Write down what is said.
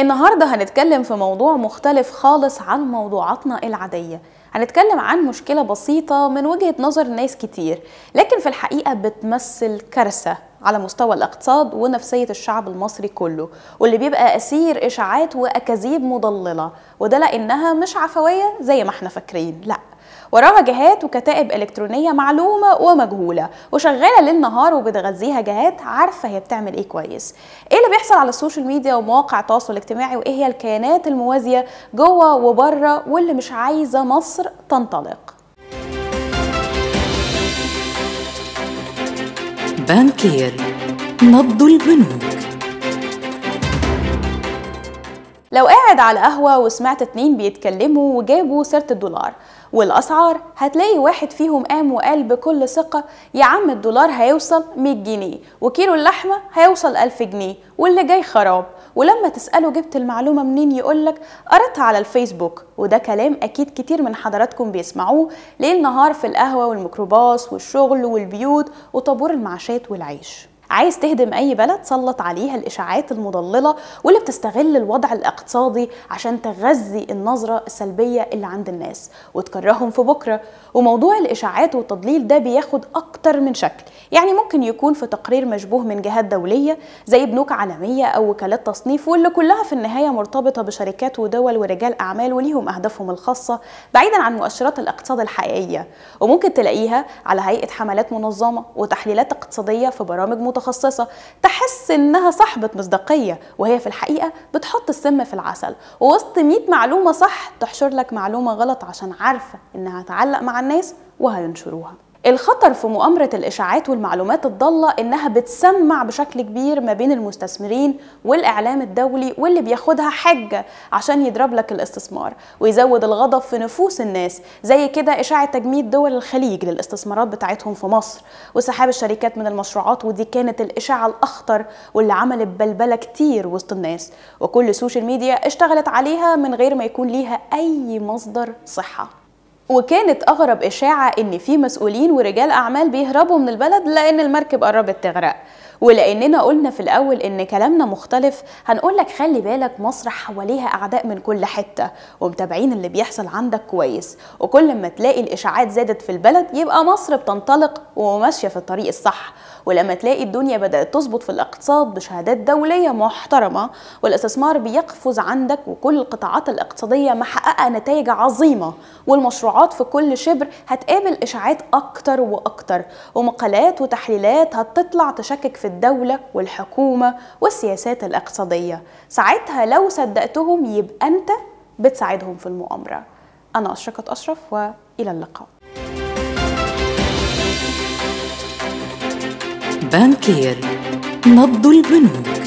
النهارده هنتكلم في موضوع مختلف خالص عن موضوعاتنا العاديه هنتكلم عن مشكله بسيطه من وجهه نظر ناس كتير لكن في الحقيقه بتمثل كارثه على مستوى الاقتصاد ونفسيه الشعب المصري كله واللي بيبقى اسير اشاعات واكاذيب مضلله وده لانها مش عفويه زي ما احنا فاكرين لا وراها جهات وكتائب إلكترونية معلومة ومجهولة وشغالة ليل نهار وبتغذيها جهات عارفة هي بتعمل إيه كويس إيه اللي بيحصل على السوشيال ميديا ومواقع التواصل الاجتماعي وإيه هي الكيانات الموازية جوه وبره واللي مش عايزة مصر تنطلق بانكير نبض البنوك لو قاعد على قهوة وسمعت اتنين بيتكلموا وجابوا سيرة الدولار والأسعار هتلاقي واحد فيهم قام وقال بكل ثقة يا عم الدولار هيوصل 100 جنيه وكيلو اللحمة هيوصل 1000 جنيه واللي جاي خراب ولما تسأله جبت المعلومة منين يقولك قرأتها على الفيسبوك وده كلام أكيد كتير من حضراتكم بيسمعوه ليل نهار في القهوة والميكروباص والشغل والبيوت وطابور المعاشات والعيش عايز تهدم اي بلد سلط عليها الاشاعات المضلله واللي بتستغل الوضع الاقتصادي عشان تغذي النظره السلبيه اللي عند الناس وتكرههم في بكره وموضوع الاشاعات والتضليل ده بياخد اكتر من شكل يعني ممكن يكون في تقرير مشبوه من جهات دوليه زي بنوك عالميه او وكالات تصنيف واللي كلها في النهايه مرتبطه بشركات ودول ورجال اعمال وليهم اهدافهم الخاصه بعيدا عن مؤشرات الاقتصاد الحقيقيه وممكن تلاقيها على هيئه حملات منظمه وتحليلات اقتصاديه في برامج متخصصه متخصصة تحس إنها صاحبة مصداقية وهي في الحقيقة بتحط السم في العسل ووسط 100 معلومة صح تحشر لك معلومة غلط عشان عارفة إنها هتعلق مع الناس وهينشروها الخطر في مؤامرة الإشاعات والمعلومات الضالة إنها بتسمع بشكل كبير ما بين المستثمرين والإعلام الدولي واللي بياخدها حجة عشان يضرب لك الاستثمار ويزود الغضب في نفوس الناس زي كده إشاعة تجميد دول الخليج للاستثمارات بتاعتهم في مصر وسحاب الشركات من المشروعات ودي كانت الإشاعة الأخطر واللي عملت بلبلة كتير وسط الناس وكل السوشيال ميديا اشتغلت عليها من غير ما يكون ليها أي مصدر صحة وكانت اغرب اشاعه ان في مسؤولين ورجال اعمال بيهربوا من البلد لان المركب قربت تغرق ولاننا قلنا في الاول ان كلامنا مختلف هنقول لك خلي بالك مصر حواليها اعداء من كل حته ومتابعين اللي بيحصل عندك كويس وكل ما تلاقي الاشاعات زادت في البلد يبقى مصر بتنطلق وماشيه في الطريق الصح ولما تلاقي الدنيا بدات تظبط في الاقتصاد بشهادات دوليه محترمه والاستثمار بيقفز عندك وكل القطاعات الاقتصاديه محققه نتائج عظيمه والمشروعات في كل شبر هتقابل اشاعات اكتر واكتر ومقالات وتحليلات هتطلع تشكك في الدولة والحكومة والسياسات الاقتصادية ساعتها لو صدقتهم يبقى أنت بتساعدهم في المؤامرة أنا أشرقت أشرف وإلى اللقاء بانكير نبض البنوك